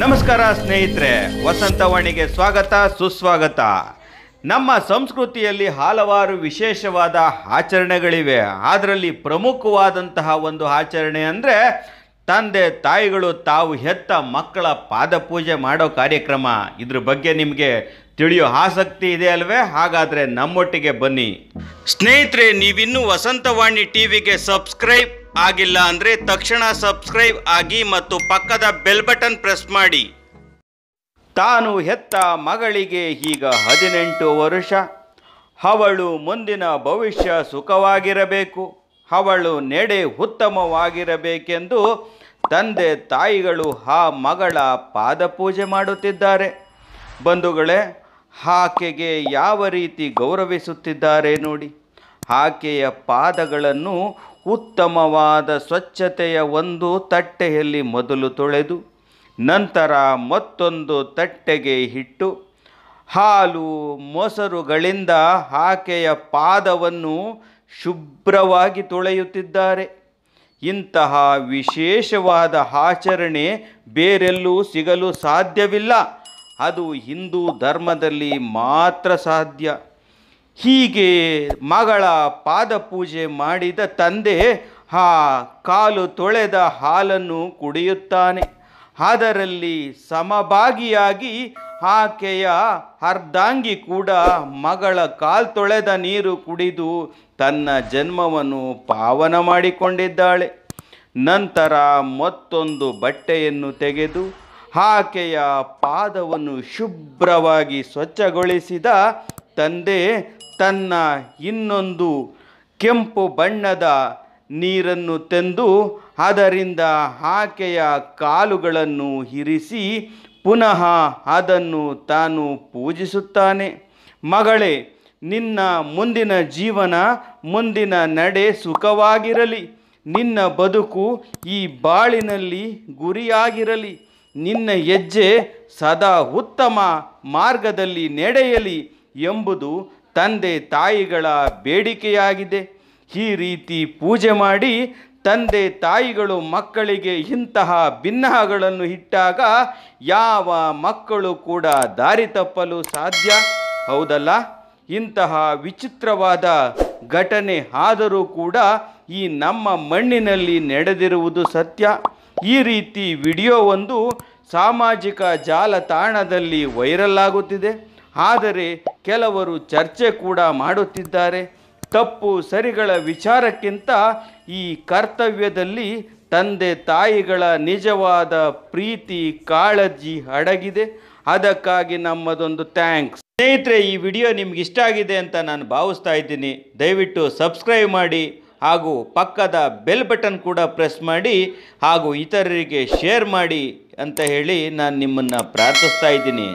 ನಮಸ್ಕಾರ ಸ್ನೇಹಿತರೆ ವಸಂತವಾಣಿಗೆ ಸ್ವಾಗತ ಸುಸ್ವಾಗತ ನಮ್ಮ ಸಂಸ್ಕೃತಿಯಲ್ಲಿ ಹಲವಾರು ವಿಶೇಷವಾದ ಆಚರಣೆಗಳಿವೆ ಅದರಲ್ಲಿ ಪ್ರಮುಖವಾದಂತಹ ಒಂದು ಆಚರಣೆ ಅಂದರೆ ತಂದೆ ತಾಯಿಗಳು ತಾವು ಹೆತ್ತ ಮಕ್ಕಳ ಪಾದಪೂಜೆ ಮಾಡೋ ಕಾರ್ಯಕ್ರಮ ಇದ್ರ ಬಗ್ಗೆ ನಿಮಗೆ ತಿಳಿಯೋ ಆಸಕ್ತಿ ಇದೆ ಅಲ್ವೇ ಹಾಗಾದರೆ ನಮ್ಮೊಟ್ಟಿಗೆ ಬನ್ನಿ ಸ್ನೇಹಿತರೆ ನೀವಿನ್ನೂ ವಸಂತವಾಣಿ ಟಿ ವಿಗೆ ಸಬ್ಸ್ಕ್ರೈಬ್ ಆಗಿಲ್ಲ ಅಂದರೆ ತಕ್ಷಣ ಸಬ್ಸ್ಕ್ರೈಬ್ ಆಗಿ ಮತ್ತು ಪಕ್ಕದ ಬೆಲ್ ಬಟನ್ ಪ್ರೆಸ್ ಮಾಡಿ ತಾನು ಹೆತ್ತ ಮಗಳಿಗೆ ಈಗ ಹದಿನೆಂಟು ವರ್ಷ ಅವಳು ಮುಂದಿನ ಭವಿಷ್ಯ ಸುಖವಾಗಿರಬೇಕು ಅವಳು ನೆಡೆ ಉತ್ತಮವಾಗಿರಬೇಕೆಂದು ತಂದೆ ತಾಯಿಗಳು ಆ ಮಗಳ ಪಾದ ಪೂಜೆ ಮಾಡುತ್ತಿದ್ದಾರೆ ಬಂಧುಗಳೇ ಆಕೆಗೆ ಯಾವ ರೀತಿ ಗೌರವಿಸುತ್ತಿದ್ದಾರೆ ನೋಡಿ ಆಕೆಯ ಪಾದಗಳನ್ನು ಉತ್ತಮವಾದ ಸ್ವಚ್ಛತೆಯ ಒಂದು ತಟ್ಟೆಯಲ್ಲಿ ಮೊದಲು ತೊಳೆದು ನಂತರ ಮತ್ತೊಂದು ತಟ್ಟೆಗೆ ಇಟ್ಟು ಹಾಲು ಮೊಸರುಗಳಿಂದ ಆಕೆಯ ಪಾದವನ್ನು ಶುಭ್ರವಾಗಿ ತೊಳೆಯುತ್ತಿದ್ದಾರೆ ಇಂತಹ ವಿಶೇಷವಾದ ಆಚರಣೆ ಬೇರೆಲ್ಲೂ ಸಿಗಲು ಸಾಧ್ಯವಿಲ್ಲ ಅದು ಹಿಂದೂ ಧರ್ಮದಲ್ಲಿ ಮಾತ್ರ ಸಾಧ್ಯ ಹೀಗೆ ಮಗಳ ಪಾದಪೂಜೆ ಮಾಡಿದ ತಂದೆ ಆ ಕಾಲು ತೊಳೆದ ಹಾಲನ್ನು ಕುಡಿಯುತ್ತಾನೆ ಅದರಲ್ಲಿ ಸಮಭಾಗಿಯಾಗಿ ಆಕೆಯ ಅರ್ಧಾಂಗಿ ಕೂಡ ಮಗಳ ಕಾಲ್ ತೊಳೆದ ನೀರು ಕುಡಿದು ತನ್ನ ಜನ್ಮವನ್ನು ಪಾವನ ಮಾಡಿಕೊಂಡಿದ್ದಾಳೆ ನಂತರ ಮತ್ತೊಂದು ಬಟ್ಟೆಯನ್ನು ತೆಗೆದು ಆಕೆಯ ಪಾದವನ್ನು ಶುಭ್ರವಾಗಿ ಸ್ವಚ್ಛಗೊಳಿಸಿದ ತಂದೆ ತನ್ನ ಇನ್ನೊಂದು ಕೆಂಪು ಬಣ್ಣದ ನೀರನ್ನು ತಂದು ಅದರಿಂದ ಆಕೆಯ ಕಾಲುಗಳನ್ನು ಇರಿಸಿ ಪುನಃ ಅದನ್ನು ತಾನು ಪೂಜಿಸುತ್ತಾನೆ ಮಗಳೇ ನಿನ್ನ ಮುಂದಿನ ಜೀವನ ಮುಂದಿನ ನಡೆ ಸುಖವಾಗಿರಲಿ ನಿನ್ನ ಬದುಕು ಈ ಬಾಳಿನಲ್ಲಿ ಗುರಿಯಾಗಿರಲಿ ನಿನ್ನ ಹೆಜ್ಜೆ ಸದಾ ಉತ್ತಮ ಮಾರ್ಗದಲ್ಲಿ ನಡೆಯಲಿ ಎಂಬುದು ತಂದೆ ತಾಯಿಗಳ ಬೇಡಿಕೆಯಾಗಿದೆ ಈ ರೀತಿ ಪೂಜೆ ಮಾಡಿ ತಂದೆ ತಾಯಿಗಳು ಮಕ್ಕಳಿಗೆ ಇಂತಹ ಭಿನ್ನಗಳನ್ನು ಇಟ್ಟಾಗ ಯಾವ ಮಕ್ಕಳು ಕೂಡ ದಾರಿ ತಪ್ಪಲು ಸಾಧ್ಯ ಹೌದಲ್ಲ ಇಂತಹ ವಿಚಿತ್ರವಾದ ಘಟನೆ ಆದರೂ ಕೂಡ ಈ ನಮ್ಮ ಮಣ್ಣಿನಲ್ಲಿ ನಡೆದಿರುವುದು ಸತ್ಯ ಈ ರೀತಿ ವಿಡಿಯೋ ಒಂದು ಸಾಮಾಜಿಕ ಜಾಲತಾಣದಲ್ಲಿ ವೈರಲ್ ಆಗುತ್ತಿದೆ ಆದರೆ ಕೆಲವರು ಚರ್ಚೆ ಕೂಡ ಮಾಡುತ್ತಿದ್ದಾರೆ ತಪ್ಪು ಸರಿಗಳ ವಿಚಾರಕ್ಕಿಂತ ಈ ಕರ್ತವ್ಯದಲ್ಲಿ ತಂದೆ ತಾಯಿಗಳ ನಿಜವಾದ ಪ್ರೀತಿ ಕಾಳಜಿ ಅಡಗಿದೆ ಅದಕ್ಕಾಗಿ ನಮ್ಮದೊಂದು ಥ್ಯಾಂಕ್ಸ್ ಸ್ನೇಹಿತರೆ ಈ ವಿಡಿಯೋ ನಿಮ್ಗೆ ಇಷ್ಟ ಆಗಿದೆ ಅಂತ ನಾನು ಭಾವಿಸ್ತಾ ಇದ್ದೀನಿ ದಯವಿಟ್ಟು ಸಬ್ಸ್ಕ್ರೈಬ್ ಮಾಡಿ ಹಾಗೂ ಪಕ್ಕದ ಬೆಲ್ ಬಟನ್ ಕೂಡ ಪ್ರೆಸ್ ಮಾಡಿ ಹಾಗೂ ಇತರರಿಗೆ ಶೇರ್ ಮಾಡಿ ಅಂತ ಹೇಳಿ ನಾನು ನಿಮ್ಮನ್ನು ಪ್ರಾರ್ಥಿಸ್ತಾ ಇದ್ದೀನಿ